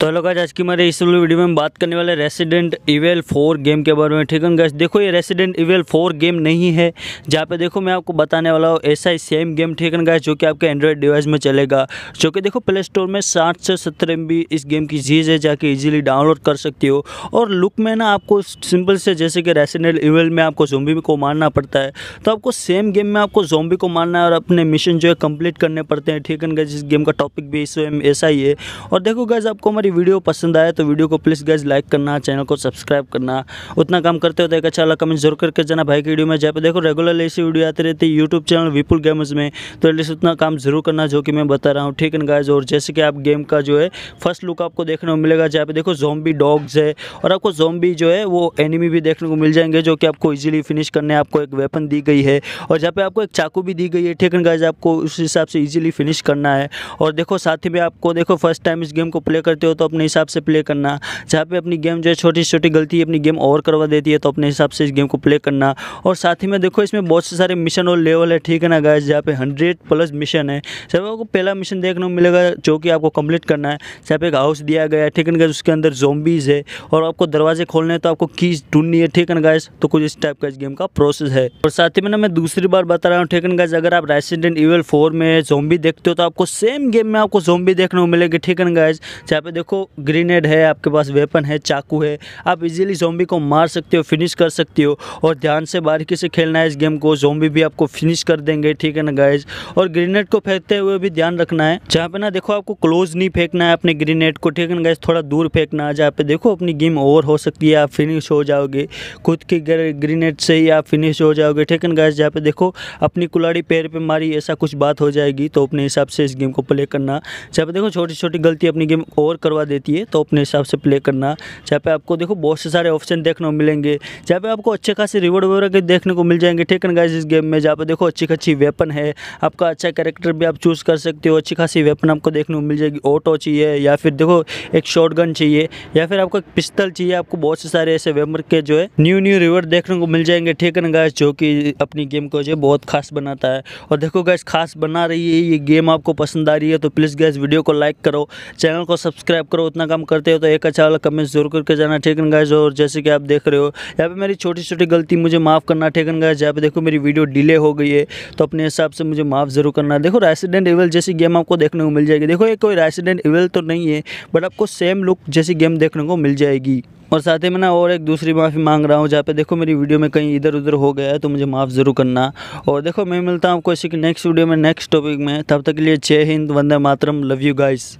तो hello guys आज की हमारे इस वीडियो में हम बात करने वाले रेसिडेंट इवेल फोर गेम के बारे में ठीक है गाइस देखो ये रेसिडेंट इवेल फोर गेम नहीं है जहाँ पे देखो मैं आपको बताने वाला हूँ ऐसा ही सेम गेम ठीक है गाइस जो कि आपके एंड्रॉयड डिवाइस में चलेगा जो कि देखो प्ले स्टोर में साठ से सत्तर एम इस गेम की चीज़ है जाके ईजिली डाउनलोड कर सकती हो और लुक में ना आपको सिंपल से जैसे कि रेसिडेंट इवेल में आपको जोम्बी को मारना पड़ता है तो आपको सेम गेम में आपको जोम्बी को मारना है और अपने मिशन जो है कम्प्लीट करने पड़ते हैं ठीक है गाइस इस गेम का टॉपिक भी ऐसा ही है और देखो गाइज आपको हमारी आपकी वीडियो पसंद आए तो वीडियो को प्लीज़ गैज लाइक करना चैनल को सब्सक्राइब करना उतना काम करते हो तो एक अच्छा अला कमेंट जरूर करके जाना भाई की वीडियो में जहाँ पर देखो रेगुलरली ऐसी वीडियो आती रहती है यूट्यूब चैनल विपुल गेम्स में तो एटलीस्ट उतना काम जरूर करना जो कि मैं बता रहा हूँ ठीक है गाइज और जैसे कि आप गेम का जो है फर्स्ट लुक आपको देखने को मिलेगा जहाँ पे देखो जोम्बी डॉग्स है और आपको जोम्बी जो है वो एनिमी भी देखने को मिल जाएंगे जो कि आपको ईजिली फिनिश करने आपको एक वेपन दी गई है और जहाँ पे आपको एक चाकू भी दी गई है ठीक है गाइज आपको उस हिसाब से ईजिली फिनिश करना है और देखो साथ ही में आपको देखो फर्स्ट टाइम इस गेम को प्ले करते हो तो तो अपने हिसाब से प्ले करना जहाँ पे अपनी गेम जो है छोटी छोटी गलती अपनी गेम ओवर करवा देती है तो अपने हिसाब से इस गेम को प्ले करना और साथ ही में देखो इसमें बहुत से सारे मिशन और लेवल है ठीक है ना गाइज जहाँ पे हंड्रेड प्लस मिशन है सब आपको पहला मिशन देखने को मिलेगा जो कि आपको कंप्लीट करना है जहाँ पे एक हाउस दिया गया है ठीक है ना गाइज उसके अंदर जोम्बीज़ है और आपको दरवाजे खोलने हैं तो आपको कीज ढूंढनी है ठीक है ना गाइज तो कुछ इस टाइप का इस गेम का प्रोसेस है और साथ ही में ना मैं दूसरी बार बता रहा हूँ ठीक है ना गाइज अगर आप रेसिडेंट इवेल फोर में जोम्बी देखते हो तो आपको सेम गेम में आपको जोम्बी देखने को मिलेगी ठीक है ना गाइज जहाँ पे देखो को ग्रेनेड है आपके पास वेपन है चाकू है आप इजीली जोम्बी को मार सकते हो फिनिश कर सकते हो और ध्यान से बारीकी से खेलना है इस गेम को जोम्बी भी आपको फिनिश कर देंगे ठीक है ना गाइज और ग्रेनेड को फेंकते हुए भी ध्यान रखना है जहाँ पे ना देखो आपको क्लोज नहीं फेंकना है अपने ग्रेनेड को ठीक है ना गाइज थोड़ा दूर फेंकना है जहाँ पे देखो अपनी गेम ओवर हो सकती है आप फिनिश हो जाओगे खुद की ग्रेनेड से ही आप फिनिश हो जाओगे ठीक है ना गाइज जहाँ पे देखो अपनी कुलाड़ी पैर पर मारी ऐसा कुछ बात हो जाएगी तो अपने हिसाब से इस गेम को प्ले करना जहाँ पे देखो छोटी छोटी गलती अपनी गेम ओवर करवा करवा देती है तो अपने हिसाब से प्ले करना जहाँ पे आपको देखो बहुत से सारे ऑप्शन देखने को मिलेंगे जहाँ पे आपको अच्छे खासे रिवॉर्ड वगैरह के देखने को मिल जाएंगे ठीक है गाइज इस गेम में जहाँ पे देखो अच्छी खासी वेपन है आपका अच्छा कैरेक्टर भी आप चूज़ कर सकते हो अच्छी खासी वेपन आपको देखने को मिल जाएगी ऑटो चाहिए या फिर देखो एक शॉर्ट चाहिए या फिर आपको पिस्तल चाहिए आपको बहुत से सारे ऐसे वेपन के जो है न्यू न्यू रिवॉर्ड देखने को मिल जाएंगे ठीक है गाइज जो कि अपनी गेम को जो है बहुत खास बनाता है और देखो गैस खास बना रही है ये गेम आपको पसंद आ रही है तो प्लीज़ गैस वीडियो को लाइक करो चैनल को सब्सक्राइब करो उतना काम करते हो तो एक अच्छा वाला कमेंट जरूर करके जाना ठेकन गाइज और जैसे कि आप देख रहे हो यहाँ पे मेरी छोटी छोटी गलती मुझे माफ़ करना ठेकन गाइज यहाँ पे देखो मेरी वीडियो डिले हो गई है तो अपने हिसाब से मुझे माफ़ जरूर करना देखो रेसिडेंट इवेल जैसी गेम आपको देखने को मिल जाएगी देखो ये कोई रेसिडेंट इवेल तो नहीं है बट आपको सेम लुक जैसी गेम देखने को मिल जाएगी और साथ ही मैं ना और एक दूसरी माफ़ी मांग रहा हूँ जहाँ पे देखो मेरी वीडियो में कहीं इधर उधर हो गया है तो मुझे माफ़ ज़रूर करना और देखो मैं मिलता हूँ आपको इसी के नेक्स्ट वीडियो में नेक्स्ट टॉपिक में तब तक के लिए जय हिंद वंदे मातरम लव यू गाइस